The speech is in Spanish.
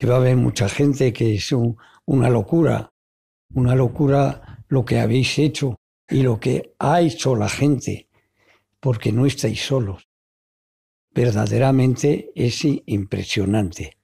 que va a haber mucha gente, que es una locura, una locura lo que habéis hecho y lo que ha hecho la gente, porque no estáis solos. Verdaderamente es impresionante.